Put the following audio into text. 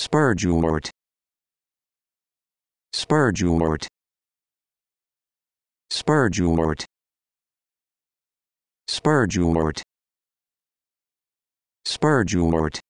Spurgeort. Spurgeort. Spurgeort. Spurgeort. Spurgeort.